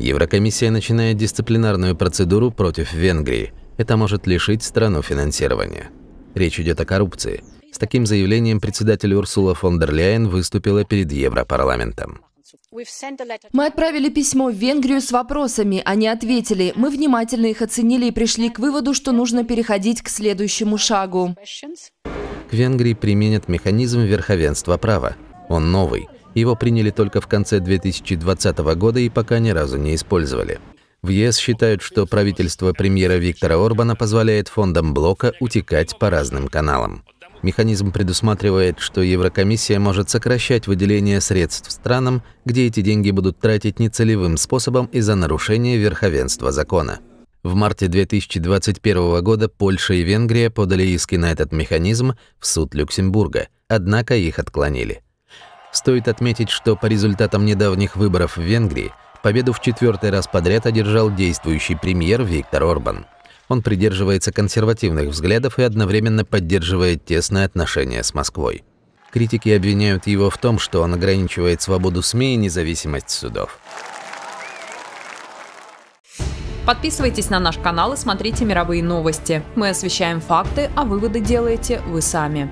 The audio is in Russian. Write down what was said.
Еврокомиссия начинает дисциплинарную процедуру против Венгрии. Это может лишить страну финансирования. Речь идет о коррупции. С таким заявлением председатель Урсула фон дер Ляйен выступила перед Европарламентом. Мы отправили письмо в Венгрию с вопросами, они ответили. Мы внимательно их оценили и пришли к выводу, что нужно переходить к следующему шагу. К Венгрии применят механизм верховенства права. Он новый – его приняли только в конце 2020 года и пока ни разу не использовали. В ЕС считают, что правительство премьера Виктора Орбана позволяет фондам блока утекать по разным каналам. Механизм предусматривает, что Еврокомиссия может сокращать выделение средств странам, где эти деньги будут тратить нецелевым способом из-за нарушения верховенства закона. В марте 2021 года Польша и Венгрия подали иски на этот механизм в суд Люксембурга, однако их отклонили. Стоит отметить, что по результатам недавних выборов в Венгрии победу в четвертый раз подряд одержал действующий премьер Виктор Орбан. Он придерживается консервативных взглядов и одновременно поддерживает тесные отношения с Москвой. Критики обвиняют его в том, что он ограничивает свободу СМИ и независимость судов. Подписывайтесь на наш канал и смотрите мировые новости. Мы освещаем факты, а выводы делаете вы сами.